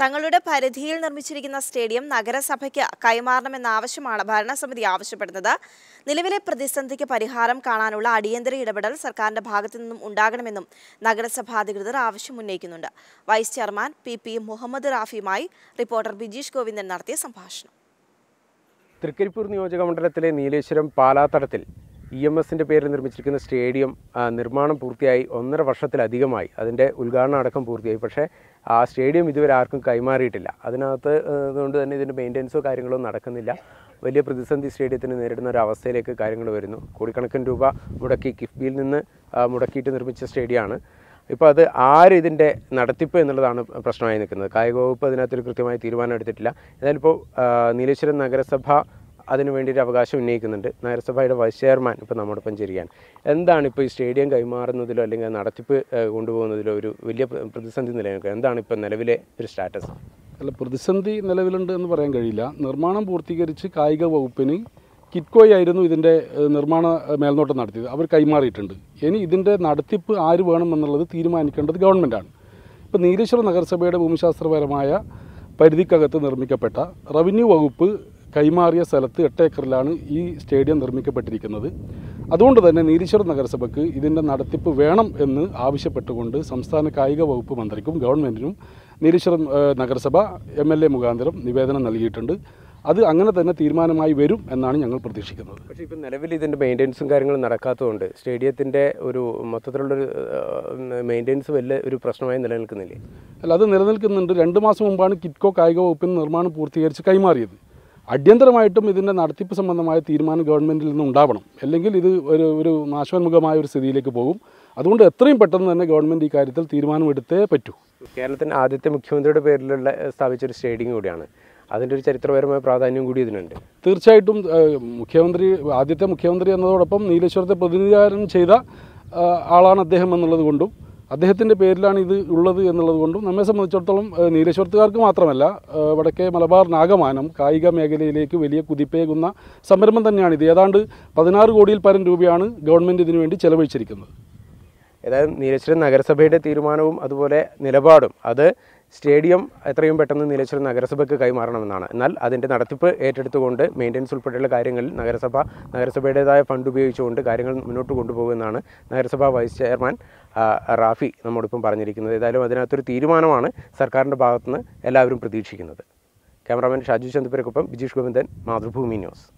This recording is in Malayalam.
തങ്ങളുടെ പരിധിയിൽ നിർമ്മിച്ചിരിക്കുന്ന സ്റ്റേഡിയം നഗരസഭയ്ക്ക് കൈമാറണമെന്ന ആവശ്യമാണ് ഭരണസമിതി ആവശ്യപ്പെടുന്നത് നിലവിലെ പ്രതിസന്ധിക്ക് പരിഹാരം കാണാനുള്ള അടിയന്തര ഇടപെടൽ സർക്കാരിന്റെ ഭാഗത്തു നിന്നും ഉണ്ടാകണമെന്നും നഗരസഭാ അധികൃതർ ആവശ്യം ഉന്നയിക്കുന്നുണ്ട് vice chairman P P Muhammad റാഫിയുമായി റിപ്പോർട്ടർ ബിജീഷ് ഗോവിന്ദൻ നടത്തിയ സംഭാഷണം തൃക്കരിപ്പൂർ നിയോജക മണ്ഡലത്തിലെ നീലേശ്വരം പാലാത്തടത്തിൽ ഇ എം എസിൻ്റെ പേരിൽ നിർമ്മിച്ചിരിക്കുന്ന സ്റ്റേഡിയം നിർമ്മാണം പൂർത്തിയായി ഒന്നര വർഷത്തിലധികമായി അതിൻ്റെ ഉദ്ഘാടനം അടക്കം പൂർത്തിയായി പക്ഷേ ആ സ്റ്റേഡിയം ഇതുവരെ ആർക്കും കൈമാറിയിട്ടില്ല അതിനകത്ത് അതുകൊണ്ട് തന്നെ ഇതിൻ്റെ മെയിൻ്റെനൻസോ കാര്യങ്ങളോ നടക്കുന്നില്ല വലിയ പ്രതിസന്ധി സ്റ്റേഡിയത്തിന് നേരിടുന്ന ഒരു അവസ്ഥയിലേക്ക് കാര്യങ്ങൾ വരുന്നു കോടിക്കണക്കിന് രൂപ മുടക്കി കിഫ്ബിയിൽ നിന്ന് മുടക്കിയിട്ട് നിർമ്മിച്ച സ്റ്റേഡിയമാണ് ഇപ്പോൾ അത് ആര് ഇതിൻ്റെ നടത്തിപ്പ് എന്നുള്ളതാണ് പ്രശ്നമായി നിൽക്കുന്നത് കായിക വകുപ്പ് അതിനകത്തൊരു കൃത്യമായ തീരുമാനം എടുത്തിട്ടില്ല എന്നാലിപ്പോൾ നീലേശ്വരം നഗരസഭ വേണ്ടി ഒരു അവകാശം ഉന്നയിക്കുന്നുണ്ട് നഗരസഭയുടെ വൈസ് ചെയർമാൻ ഇപ്പോൾ നമ്മോടൊപ്പം ചേരുകയാണ് എന്താണ് ഇപ്പോൾ ഈ സ്റ്റേഡിയം കൈമാറുന്നതിലോ അല്ലെങ്കിൽ നടത്തിപ്പ് കൊണ്ടുപോകുന്നതിലോ ഒരു വലിയ പ്രതിസന്ധി നിലനിൽക്കുക എന്താണ് ഇപ്പോൾ നിലവിലെ ഒരു സ്റ്റാറ്റസ് അല്ല പ്രതിസന്ധി നിലവിലുണ്ട് എന്ന് പറയാൻ കഴിയില്ല നിർമ്മാണം പൂർത്തീകരിച്ച് കായിക വകുപ്പിന് കിറ്റ്കോയായിരുന്നു ഇതിൻ്റെ നിർമ്മാണ മേൽനോട്ടം നടത്തിയത് അവർ കൈമാറിയിട്ടുണ്ട് ഇനി ഇതിൻ്റെ നടത്തിപ്പ് ആര് വേണം എന്നുള്ളത് തീരുമാനിക്കേണ്ടത് ഗവൺമെൻറ്റാണ് ഇപ്പോൾ നീലേശ്വരം നഗരസഭയുടെ ഭൂമിശാസ്ത്രപരമായ പരിധിക്കകത്ത് നിർമ്മിക്കപ്പെട്ട റവന്യൂ വകുപ്പ് കൈമാറിയ സ്ഥലത്ത് ഏക്കറിലാണ് ഈ സ്റ്റേഡിയം നിർമ്മിക്കപ്പെട്ടിരിക്കുന്നത് അതുകൊണ്ട് തന്നെ നീരീശ്വർ നഗരസഭയ്ക്ക് ഇതിൻ്റെ നടത്തിപ്പ് വേണം എന്ന് ആവശ്യപ്പെട്ടുകൊണ്ട് സംസ്ഥാന കായിക വകുപ്പ് മന്ത്രിക്കും ഗവൺമെൻറ്റിനും നീരീശ്വർ നഗരസഭ എം എൽ എ മുഖാന്തരം നിവേദനം നൽകിയിട്ടുണ്ട് അത് അങ്ങനെ തന്നെ തീരുമാനമായി വരും എന്നാണ് ഞങ്ങൾ പ്രതീക്ഷിക്കുന്നത് പക്ഷേ ഇപ്പം നിലവിൽ ഇതിൻ്റെ മെയിൻ്റെനൻസും കാര്യങ്ങളും നടക്കാത്തതുകൊണ്ട് സ്റ്റേഡിയത്തിൻ്റെ ഒരു മൊത്തത്തിലുള്ളൊരു മെയിൻ്റെനൻസ് വലിയ ഒരു പ്രശ്നമായി നിലനിൽക്കുന്നില്ലേ അല്ല അത് നിലനിൽക്കുന്നുണ്ട് രണ്ട് മാസം മുമ്പാണ് കിറ്റ്കോ കായിക വകുപ്പിന് നിർമ്മാണം പൂർത്തീകരിച്ച് കൈമാറിയത് അടിയന്തരമായിട്ടും ഇതിൻ്റെ നടത്തിപ്പ് സംബന്ധമായ തീരുമാനം ഗവൺമെൻറ്റിൽ നിന്ന് ഉണ്ടാവണം അല്ലെങ്കിൽ ഇത് ഒരു ഒരു നാശോന്മുഖമായ ഒരു സ്ഥിതിയിലേക്ക് പോകും അതുകൊണ്ട് എത്രയും പെട്ടെന്ന് തന്നെ ഗവൺമെൻറ് ഈ കാര്യത്തിൽ തീരുമാനമെടുത്തേ പറ്റൂ കേരളത്തിൻ്റെ ആദ്യത്തെ മുഖ്യമന്ത്രിയുടെ പേരിലുള്ള സ്ഥാപിച്ചൊരു സ്റ്റേഡിയം കൂടിയാണ് അതിൻ്റെ ഒരു ചരിത്രപരമായ പ്രാധാന്യം കൂടി ഇതിനുണ്ട് തീർച്ചയായിട്ടും മുഖ്യമന്ത്രി ആദ്യത്തെ മുഖ്യമന്ത്രി എന്നതോടൊപ്പം നീലേശ്വരത്തെ പ്രതിനിധാനം ചെയ്ത ആളാണ് അദ്ദേഹം എന്നുള്ളത് കൊണ്ടും അദ്ദേഹത്തിൻ്റെ പേരിലാണ് ഇത് ഉള്ളത് എന്നുള്ളത് കൊണ്ടും നമ്മെ സംബന്ധിച്ചിടത്തോളം നീലേശ്വരത്തുകാർക്ക് മാത്രമല്ല വടക്കേ മലബാർ നാഗമാനം കായിക മേഖലയിലേക്ക് വലിയ കുതിപ്പേകുന്ന സംരംഭം തന്നെയാണ് ഇത് ഏതാണ്ട് പതിനാറ് കോടിയിൽ പരം രൂപയാണ് ഗവൺമെൻറ് ഇതിനു വേണ്ടി ചെലവഴിച്ചിരിക്കുന്നത് ഏതായാലും നീലേശ്വരം നഗരസഭയുടെ തീരുമാനവും അതുപോലെ നിലപാടും അത് സ്റ്റേഡിയം എത്രയും പെട്ടെന്ന് നീലേശ്വരം നഗരസഭയ്ക്ക് കൈമാറണമെന്നാണ് എന്നാൽ അതിൻ്റെ നടത്തിപ്പ് ഏറ്റെടുത്തുകൊണ്ട് മെയിൻ്റനൻസ് ഉൾപ്പെടെയുള്ള കാര്യങ്ങളിൽ നഗരസഭ നഗരസഭയുടേതായ ഫണ്ട് ഉപയോഗിച്ചുകൊണ്ട് കാര്യങ്ങൾ മുന്നോട്ട് കൊണ്ടുപോകുമെന്നാണ് നഗരസഭാ വൈസ് ചെയർമാൻ റാഫി നമ്മോടൊപ്പം പറഞ്ഞിരിക്കുന്നത് ഏതായാലും അതിനകത്തൊരു തീരുമാനമാണ് സർക്കാരിൻ്റെ ഭാഗത്തുനിന്ന് എല്ലാവരും പ്രതീക്ഷിക്കുന്നത് ക്യാമറാമാൻ ഷാജു ചന്ദ്രപുരക്കൊപ്പം ബിജീഷ് ഗോവിന്ദൻ മാതൃഭൂമി ന്യൂസ്